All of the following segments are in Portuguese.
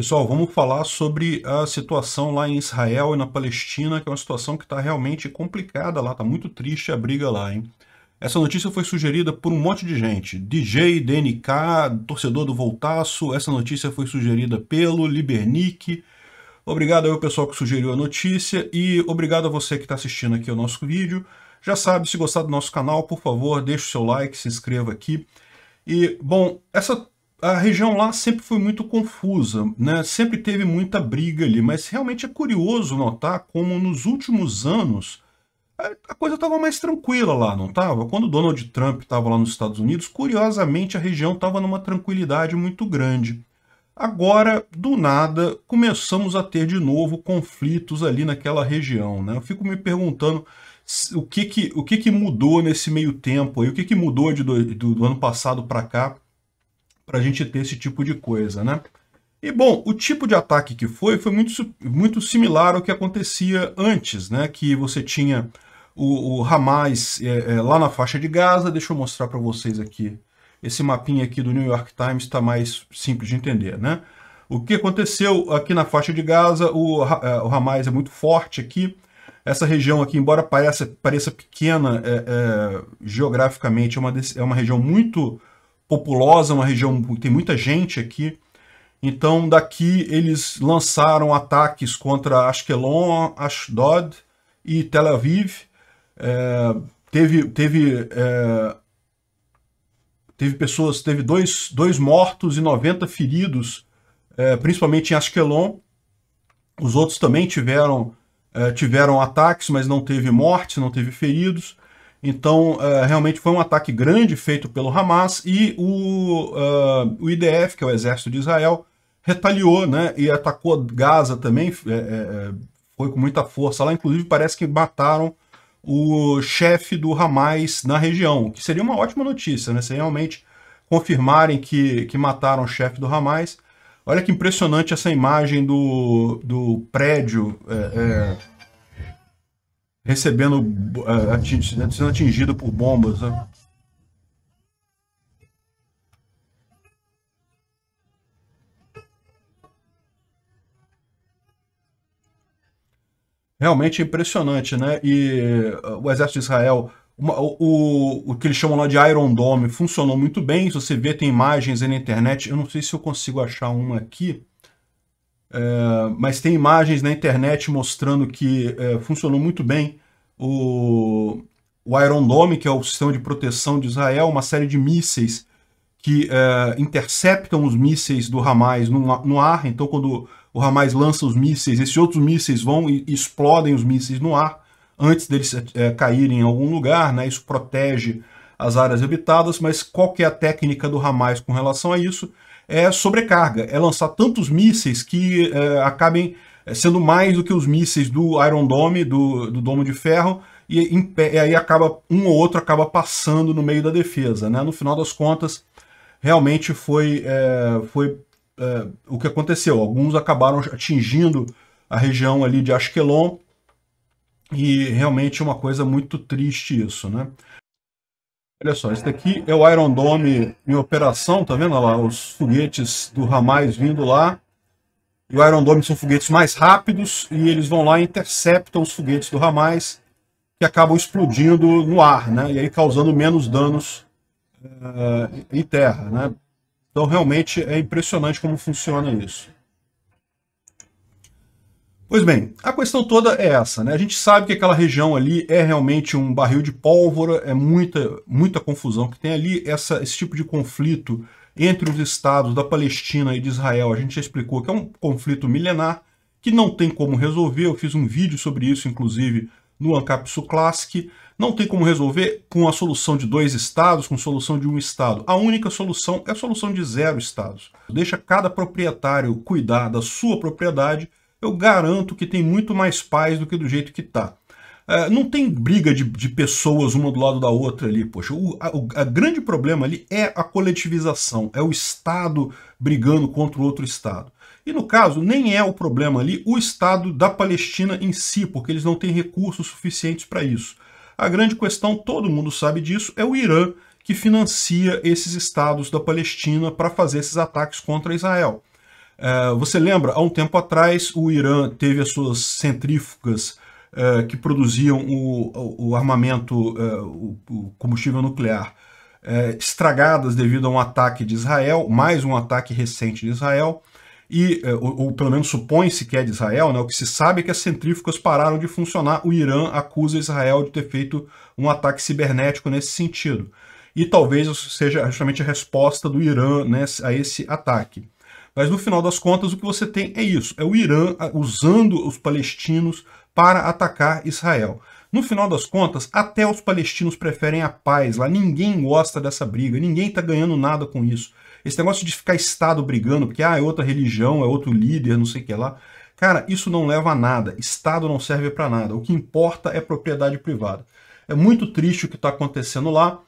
Pessoal, vamos falar sobre a situação lá em Israel e na Palestina, que é uma situação que está realmente complicada lá, está muito triste a briga lá, hein? Essa notícia foi sugerida por um monte de gente. DJ, DNK, torcedor do Voltaço, essa notícia foi sugerida pelo Libernick. Obrigado ao pessoal que sugeriu a notícia e obrigado a você que está assistindo aqui o nosso vídeo. Já sabe, se gostar do nosso canal, por favor, deixe o seu like, se inscreva aqui. E, bom, essa a região lá sempre foi muito confusa, né? sempre teve muita briga ali, mas realmente é curioso notar como nos últimos anos é, a coisa estava mais tranquila lá, não estava? Quando Donald Trump estava lá nos Estados Unidos, curiosamente a região estava numa tranquilidade muito grande. Agora, do nada, começamos a ter de novo conflitos ali naquela região. Né? Eu fico me perguntando o que, que, o que, que mudou nesse meio tempo, aí, o que, que mudou de, do, do ano passado para cá, para a gente ter esse tipo de coisa, né? E bom, o tipo de ataque que foi foi muito, muito similar ao que acontecia antes, né? Que você tinha o, o Hamas é, é, lá na faixa de Gaza. Deixa eu mostrar para vocês aqui. Esse mapinha aqui do New York Times está mais simples de entender, né? O que aconteceu aqui na faixa de Gaza, o, é, o Hamas é muito forte aqui. Essa região aqui, embora pareça, pareça pequena é, é geograficamente, é uma, é uma região muito populosa, uma região que tem muita gente aqui. Então, daqui eles lançaram ataques contra Ashkelon, Ashdod e Tel Aviv. É, teve, teve, é, teve pessoas, teve dois, dois mortos e 90 feridos, é, principalmente em Ashkelon. Os outros também tiveram, é, tiveram ataques, mas não teve mortes, não teve feridos. Então, uh, realmente foi um ataque grande feito pelo Hamas e o, uh, o IDF, que é o exército de Israel, retaliou né, e atacou Gaza também, é, é, é, foi com muita força lá. Inclusive, parece que mataram o chefe do Hamas na região, o que seria uma ótima notícia, né? Se realmente confirmarem que, que mataram o chefe do Hamas. Olha que impressionante essa imagem do, do prédio. É, recebendo, eh, sendo atingido por bombas. Né? Realmente impressionante, né? E eh, o exército de Israel, uma, o, o que eles chamam lá de Iron Dome, funcionou muito bem. Se você vê, tem imagens aí na internet. Eu não sei se eu consigo achar uma aqui. É, mas tem imagens na internet mostrando que é, funcionou muito bem o, o, Iron Dome, que é o sistema de proteção de Israel, uma série de mísseis que é, interceptam os mísseis do Hamas no, no, ar. Então, quando o Hamas lança os mísseis, esses outros mísseis vão e, explodem os mísseis no ar antes deles é, caírem em algum lugar. Né? Isso protege as áreas habitadas, mas qual é a técnica do Hamas com relação a isso? é sobrecarga, é lançar tantos mísseis que é, acabem é, sendo mais do que os mísseis do Iron Dome, do, do Domo de Ferro, e, em, e, aí acaba um ou outro acaba passando no meio da defesa. Né? No final das contas, realmente foi, é, foi é, o que aconteceu. Alguns acabaram atingindo a região ali de Ashkelon, e realmente é uma coisa muito triste isso. Né? Olha só, esse daqui é o Iron Dome em operação, tá vendo lá? Os foguetes do Ramais vindo lá. E o Iron Dome são foguetes mais rápidos e eles vão lá e interceptam os foguetes do Ramais que acabam explodindo no ar, né? E aí causando menos danos uh, em terra, né? Então realmente é impressionante como funciona isso. Pois bem, a questão toda é essa, né? A gente sabe que aquela região ali é realmente um barril de pólvora, é muita, muita confusão que tem ali, essa, esse tipo de conflito entre os estados da Palestina e de Israel, a gente já explicou que é um conflito milenar, que não tem como resolver, eu fiz um vídeo sobre isso, inclusive, no Ancapsu Classic, não tem como resolver com a solução de dois estados, com solução de um estado. A única solução é a solução de zero estados. Deixa cada proprietário cuidar da sua propriedade eu garanto que tem muito mais paz do que do jeito que tá. É, não tem briga de, de, pessoas uma do lado da outra ali, poxa. O a, o a, grande problema ali é a coletivização, é o Estado brigando contra o outro Estado. E no caso, nem é o problema ali o Estado da Palestina em si, porque eles não têm recursos suficientes para isso. A grande questão, todo mundo sabe disso, é o Irã que financia esses estados da Palestina para fazer esses ataques contra Israel. É, você lembra, há um tempo atrás, o Irã teve as suas centrífugas é, que produziam o, o, armamento, é, o, o, combustível nuclear, estragadas devido a um ataque de Israel, mais um ataque recente de Israel, e, ou, ou, pelo menos supõe-se que é de Israel, né? o que se sabe é que as centrífugas pararam de funcionar. O Irã acusa Israel de ter feito um ataque cibernético nesse sentido. E talvez seja justamente a resposta do Irã né, a esse ataque. Mas no final das contas, o que você tem é isso: é o Irã usando os palestinos para atacar Israel. No final das contas, até os palestinos preferem a paz lá. Ninguém gosta dessa briga, ninguém está ganhando nada com isso. Esse negócio de ficar Estado brigando, porque ah, é outra religião, é outro líder, não sei o que lá. Cara, isso não leva a nada. Estado não serve para nada. O que importa é propriedade privada. É muito triste o que está acontecendo lá.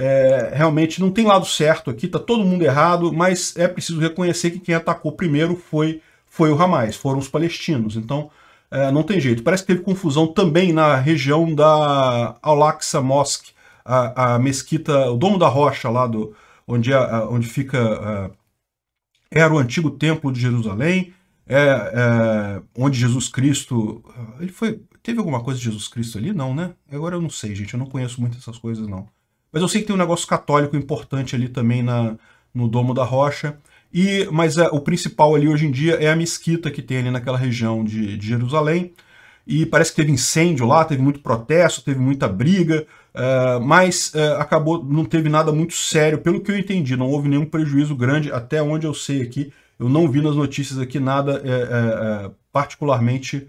É, realmente não tem lado certo aqui, tá todo mundo errado, mas é preciso reconhecer que quem atacou primeiro foi, foi o Hamas, foram os palestinos. Então é, não tem jeito. Parece que teve confusão também na região da Al-Aqsa Mosque, a, a, mesquita, o domo da rocha lá do onde, é, é onde fica é, era o antigo templo de Jerusalém, é, é, onde Jesus Cristo. Ele foi. Teve alguma coisa de Jesus Cristo ali? Não, né? Agora eu não sei, gente. Eu não conheço muito essas coisas, não. Mas eu sei que tem um negócio católico importante ali também na, no Domo da Rocha. E, mas é, o principal ali hoje em dia é a mesquita que tem ali naquela região de, de Jerusalém. E parece que teve incêndio lá, teve muito protesto, teve muita briga, uh, mas uh, acabou, não teve nada muito sério, pelo que eu entendi, não houve nenhum prejuízo grande, até onde eu sei aqui. Eu não vi nas notícias aqui nada é, é, particularmente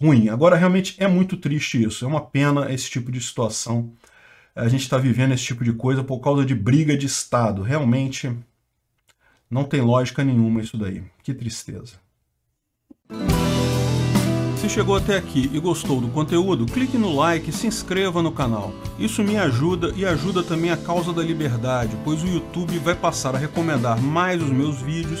ruim. Agora, realmente é muito triste isso, é uma pena esse tipo de situação a gente está vivendo esse tipo de coisa por causa de briga de Estado. Realmente não tem lógica nenhuma isso daí. Que tristeza. Se chegou até aqui e gostou do conteúdo, clique no like e se inscreva no canal. Isso me ajuda e ajuda também a causa da liberdade, pois o YouTube vai passar a recomendar mais os meus vídeos